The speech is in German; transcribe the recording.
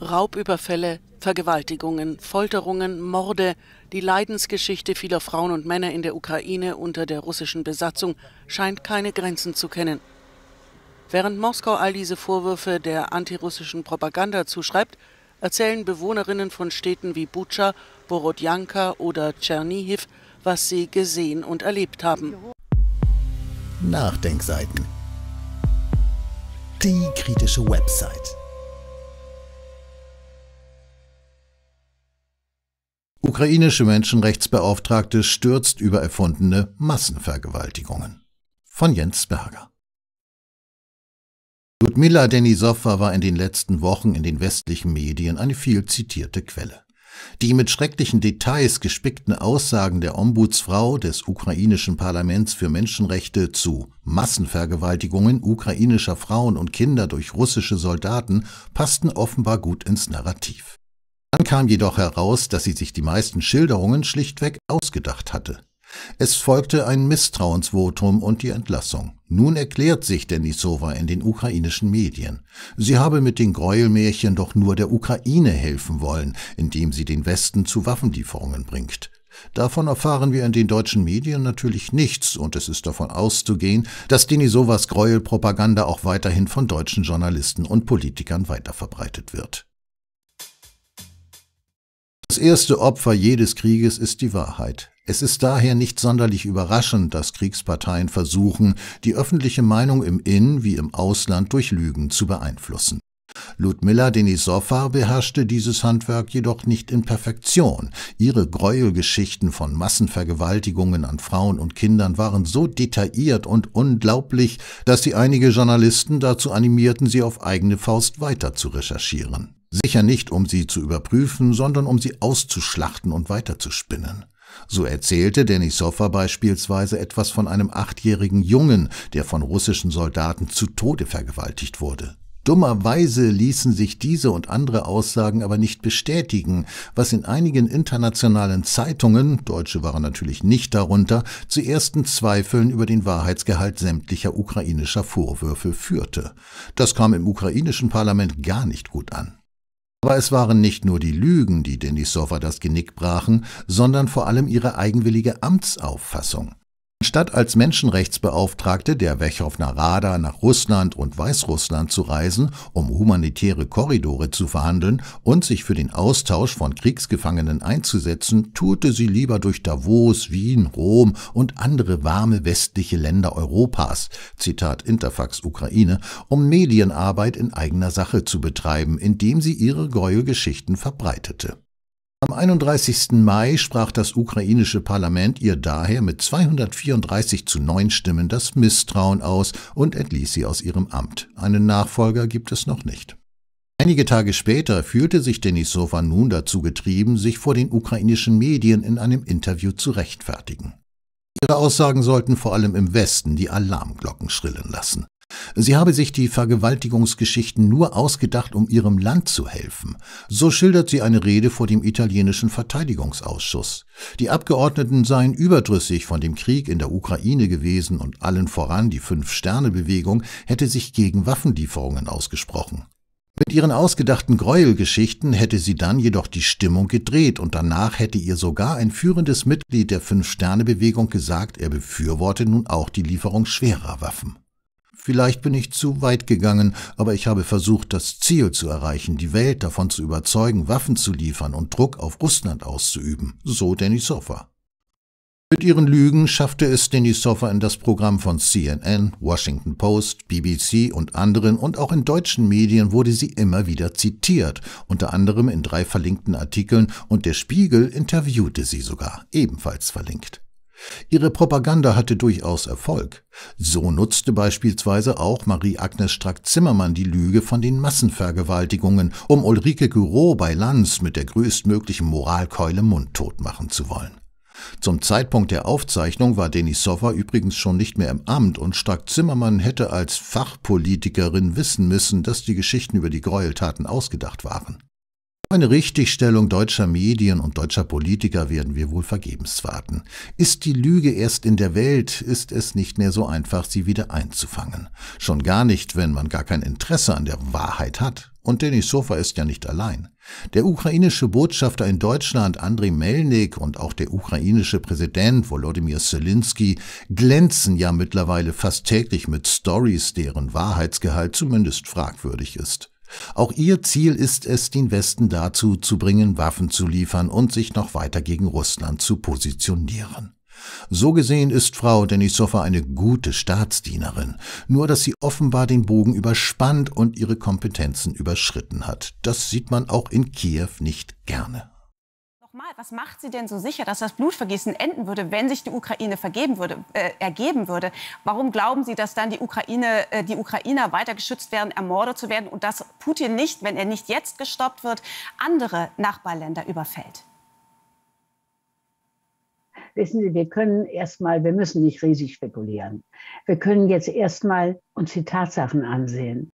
Raubüberfälle, Vergewaltigungen, Folterungen, Morde, die Leidensgeschichte vieler Frauen und Männer in der Ukraine unter der russischen Besatzung scheint keine Grenzen zu kennen. Während Moskau all diese Vorwürfe der antirussischen Propaganda zuschreibt, erzählen Bewohnerinnen von Städten wie Bucha, Borodjanka oder Tschernihiv, was sie gesehen und erlebt haben. Nachdenkseiten. Die kritische Website. ukrainische Menschenrechtsbeauftragte stürzt über erfundene Massenvergewaltigungen. Von Jens Berger. Ludmila Denisova war in den letzten Wochen in den westlichen Medien eine viel zitierte Quelle. Die mit schrecklichen Details gespickten Aussagen der Ombudsfrau des ukrainischen Parlaments für Menschenrechte zu Massenvergewaltigungen ukrainischer Frauen und Kinder durch russische Soldaten passten offenbar gut ins Narrativ. Dann kam jedoch heraus, dass sie sich die meisten Schilderungen schlichtweg ausgedacht hatte. Es folgte ein Misstrauensvotum und die Entlassung. Nun erklärt sich Denisova in den ukrainischen Medien. Sie habe mit den Gräuelmärchen doch nur der Ukraine helfen wollen, indem sie den Westen zu Waffenlieferungen bringt. Davon erfahren wir in den deutschen Medien natürlich nichts und es ist davon auszugehen, dass Denisovas Gräuelpropaganda auch weiterhin von deutschen Journalisten und Politikern weiterverbreitet wird. Das erste Opfer jedes Krieges ist die Wahrheit. Es ist daher nicht sonderlich überraschend, dass Kriegsparteien versuchen, die öffentliche Meinung im Innen wie im Ausland durch Lügen zu beeinflussen. Ludmilla Denisova beherrschte dieses Handwerk jedoch nicht in Perfektion. Ihre Gräuelgeschichten von Massenvergewaltigungen an Frauen und Kindern waren so detailliert und unglaublich, dass sie einige Journalisten dazu animierten, sie auf eigene Faust weiter zu recherchieren. Sicher nicht, um sie zu überprüfen, sondern um sie auszuschlachten und weiterzuspinnen. So erzählte Sofa beispielsweise etwas von einem achtjährigen Jungen, der von russischen Soldaten zu Tode vergewaltigt wurde. Dummerweise ließen sich diese und andere Aussagen aber nicht bestätigen, was in einigen internationalen Zeitungen, deutsche waren natürlich nicht darunter, zu ersten Zweifeln über den Wahrheitsgehalt sämtlicher ukrainischer Vorwürfe führte. Das kam im ukrainischen Parlament gar nicht gut an. Aber es waren nicht nur die Lügen, die Denisova das Genick brachen, sondern vor allem ihre eigenwillige Amtsauffassung. Anstatt als Menschenrechtsbeauftragte der Wechowner Rada nach Russland und Weißrussland zu reisen, um humanitäre Korridore zu verhandeln und sich für den Austausch von Kriegsgefangenen einzusetzen, tourte sie lieber durch Davos, Wien, Rom und andere warme westliche Länder Europas, Zitat Interfax Ukraine, um Medienarbeit in eigener Sache zu betreiben, indem sie ihre Gräuelgeschichten verbreitete. Am 31. Mai sprach das ukrainische Parlament ihr daher mit 234 zu 9 Stimmen das Misstrauen aus und entließ sie aus ihrem Amt. Einen Nachfolger gibt es noch nicht. Einige Tage später fühlte sich Denisova nun dazu getrieben, sich vor den ukrainischen Medien in einem Interview zu rechtfertigen. Ihre Aussagen sollten vor allem im Westen die Alarmglocken schrillen lassen. Sie habe sich die Vergewaltigungsgeschichten nur ausgedacht, um ihrem Land zu helfen. So schildert sie eine Rede vor dem italienischen Verteidigungsausschuss. Die Abgeordneten seien überdrüssig von dem Krieg in der Ukraine gewesen und allen voran die Fünf-Sterne-Bewegung hätte sich gegen Waffenlieferungen ausgesprochen. Mit ihren ausgedachten Gräuelgeschichten hätte sie dann jedoch die Stimmung gedreht und danach hätte ihr sogar ein führendes Mitglied der Fünf-Sterne-Bewegung gesagt, er befürworte nun auch die Lieferung schwerer Waffen. Vielleicht bin ich zu weit gegangen, aber ich habe versucht, das Ziel zu erreichen, die Welt davon zu überzeugen, Waffen zu liefern und Druck auf Russland auszuüben, so Denisova. Mit ihren Lügen schaffte es Denisova in das Programm von CNN, Washington Post, BBC und anderen und auch in deutschen Medien wurde sie immer wieder zitiert, unter anderem in drei verlinkten Artikeln und der Spiegel interviewte sie sogar, ebenfalls verlinkt. Ihre Propaganda hatte durchaus Erfolg. So nutzte beispielsweise auch Marie-Agnes Strack-Zimmermann die Lüge von den Massenvergewaltigungen, um Ulrike Gouraud bei Lanz mit der größtmöglichen Moralkeule mundtot machen zu wollen. Zum Zeitpunkt der Aufzeichnung war Denisova übrigens schon nicht mehr im Amt und Strack-Zimmermann hätte als Fachpolitikerin wissen müssen, dass die Geschichten über die Gräueltaten ausgedacht waren eine Richtigstellung deutscher Medien und deutscher Politiker werden wir wohl vergebens warten. Ist die Lüge erst in der Welt, ist es nicht mehr so einfach, sie wieder einzufangen. Schon gar nicht, wenn man gar kein Interesse an der Wahrheit hat. Und Denis Sofa ist ja nicht allein. Der ukrainische Botschafter in Deutschland Andriy Melnik und auch der ukrainische Präsident Volodymyr Zelensky glänzen ja mittlerweile fast täglich mit Stories, deren Wahrheitsgehalt zumindest fragwürdig ist. Auch ihr Ziel ist es, den Westen dazu zu bringen, Waffen zu liefern und sich noch weiter gegen Russland zu positionieren. So gesehen ist Frau Denisowa eine gute Staatsdienerin, nur dass sie offenbar den Bogen überspannt und ihre Kompetenzen überschritten hat. Das sieht man auch in Kiew nicht gerne. Nochmal, was macht Sie denn so sicher, dass das Blutvergießen enden würde, wenn sich die Ukraine vergeben würde, äh, ergeben würde? Warum glauben Sie, dass dann die, Ukraine, äh, die Ukrainer weiter geschützt werden, ermordet zu werden und dass Putin nicht, wenn er nicht jetzt gestoppt wird, andere Nachbarländer überfällt? wissen Sie, wir können erstmal, wir müssen nicht riesig spekulieren. Wir können jetzt erstmal uns die Tatsachen ansehen.